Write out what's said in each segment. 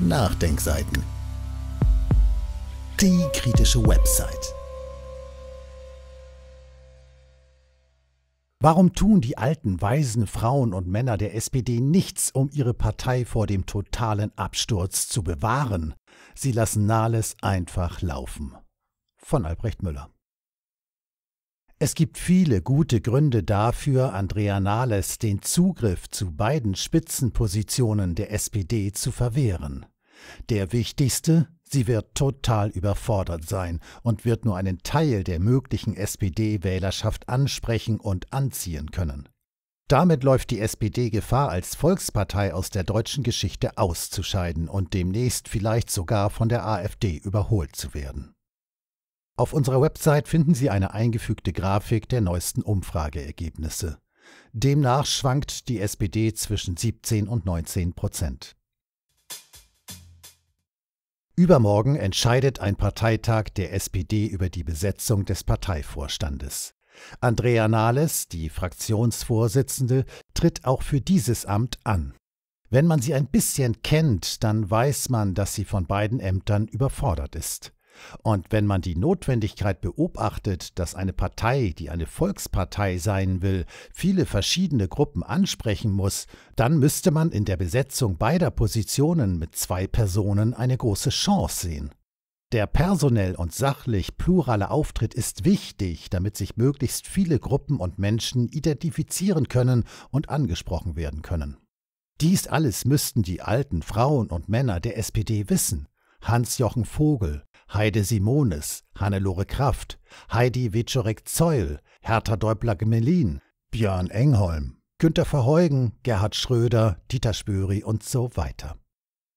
Nachdenkseiten. Die kritische Website. Warum tun die alten, weisen Frauen und Männer der SPD nichts, um ihre Partei vor dem totalen Absturz zu bewahren? Sie lassen Nahles einfach laufen. Von Albrecht Müller. Es gibt viele gute Gründe dafür, Andrea Nahles den Zugriff zu beiden Spitzenpositionen der SPD zu verwehren. Der wichtigste, sie wird total überfordert sein und wird nur einen Teil der möglichen SPD-Wählerschaft ansprechen und anziehen können. Damit läuft die SPD Gefahr, als Volkspartei aus der deutschen Geschichte auszuscheiden und demnächst vielleicht sogar von der AfD überholt zu werden. Auf unserer Website finden Sie eine eingefügte Grafik der neuesten Umfrageergebnisse. Demnach schwankt die SPD zwischen 17 und 19 Prozent. Übermorgen entscheidet ein Parteitag der SPD über die Besetzung des Parteivorstandes. Andrea Nahles, die Fraktionsvorsitzende, tritt auch für dieses Amt an. Wenn man sie ein bisschen kennt, dann weiß man, dass sie von beiden Ämtern überfordert ist. Und wenn man die Notwendigkeit beobachtet, dass eine Partei, die eine Volkspartei sein will, viele verschiedene Gruppen ansprechen muss, dann müsste man in der Besetzung beider Positionen mit zwei Personen eine große Chance sehen. Der personell und sachlich plurale Auftritt ist wichtig, damit sich möglichst viele Gruppen und Menschen identifizieren können und angesprochen werden können. Dies alles müssten die alten Frauen und Männer der SPD wissen. Hans-Jochen Vogel, Heide Simones, Hannelore Kraft, Heidi wiczorek zeul Hertha Däubler-Gmelin, Björn Engholm, Günter Verheugen, Gerhard Schröder, Dieter Spöri und so weiter.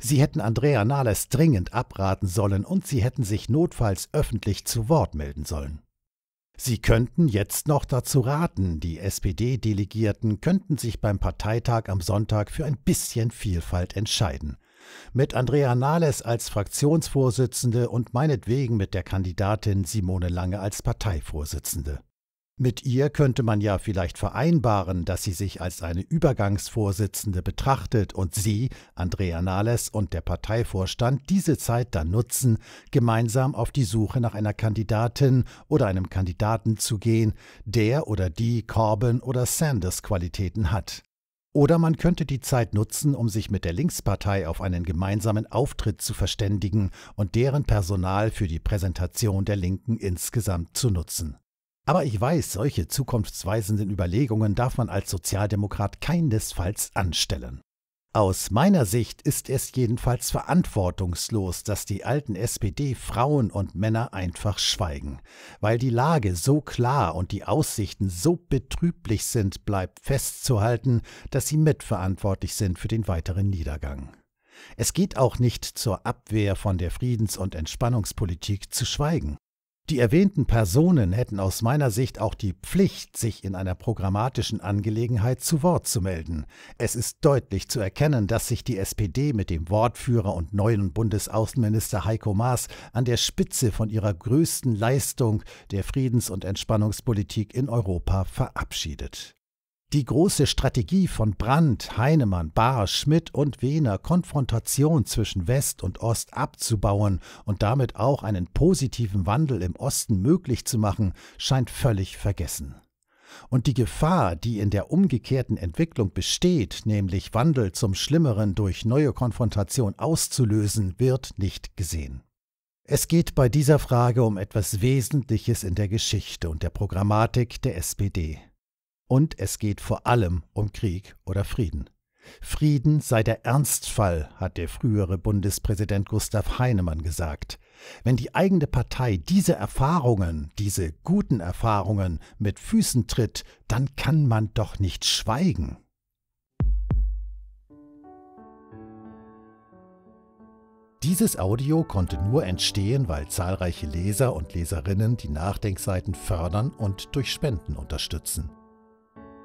Sie hätten Andrea Nahles dringend abraten sollen und sie hätten sich notfalls öffentlich zu Wort melden sollen. Sie könnten jetzt noch dazu raten, die SPD-Delegierten könnten sich beim Parteitag am Sonntag für ein bisschen Vielfalt entscheiden. Mit Andrea Nahles als Fraktionsvorsitzende und meinetwegen mit der Kandidatin Simone Lange als Parteivorsitzende. Mit ihr könnte man ja vielleicht vereinbaren, dass sie sich als eine Übergangsvorsitzende betrachtet und sie, Andrea Nahles und der Parteivorstand diese Zeit dann nutzen, gemeinsam auf die Suche nach einer Kandidatin oder einem Kandidaten zu gehen, der oder die Corbyn oder Sanders Qualitäten hat. Oder man könnte die Zeit nutzen, um sich mit der Linkspartei auf einen gemeinsamen Auftritt zu verständigen und deren Personal für die Präsentation der Linken insgesamt zu nutzen. Aber ich weiß, solche zukunftsweisenden Überlegungen darf man als Sozialdemokrat keinesfalls anstellen. Aus meiner Sicht ist es jedenfalls verantwortungslos, dass die alten SPD-Frauen und Männer einfach schweigen. Weil die Lage so klar und die Aussichten so betrüblich sind, bleibt festzuhalten, dass sie mitverantwortlich sind für den weiteren Niedergang. Es geht auch nicht zur Abwehr von der Friedens- und Entspannungspolitik zu schweigen. Die erwähnten Personen hätten aus meiner Sicht auch die Pflicht, sich in einer programmatischen Angelegenheit zu Wort zu melden. Es ist deutlich zu erkennen, dass sich die SPD mit dem Wortführer und neuen Bundesaußenminister Heiko Maas an der Spitze von ihrer größten Leistung der Friedens- und Entspannungspolitik in Europa verabschiedet. Die große Strategie von Brandt, Heinemann, Bahr, Schmidt und Wehner, Konfrontation zwischen West und Ost abzubauen und damit auch einen positiven Wandel im Osten möglich zu machen, scheint völlig vergessen. Und die Gefahr, die in der umgekehrten Entwicklung besteht, nämlich Wandel zum Schlimmeren durch neue Konfrontation auszulösen, wird nicht gesehen. Es geht bei dieser Frage um etwas Wesentliches in der Geschichte und der Programmatik der SPD. Und es geht vor allem um Krieg oder Frieden. Frieden sei der Ernstfall, hat der frühere Bundespräsident Gustav Heinemann gesagt. Wenn die eigene Partei diese Erfahrungen, diese guten Erfahrungen mit Füßen tritt, dann kann man doch nicht schweigen. Dieses Audio konnte nur entstehen, weil zahlreiche Leser und Leserinnen die Nachdenkseiten fördern und durch Spenden unterstützen.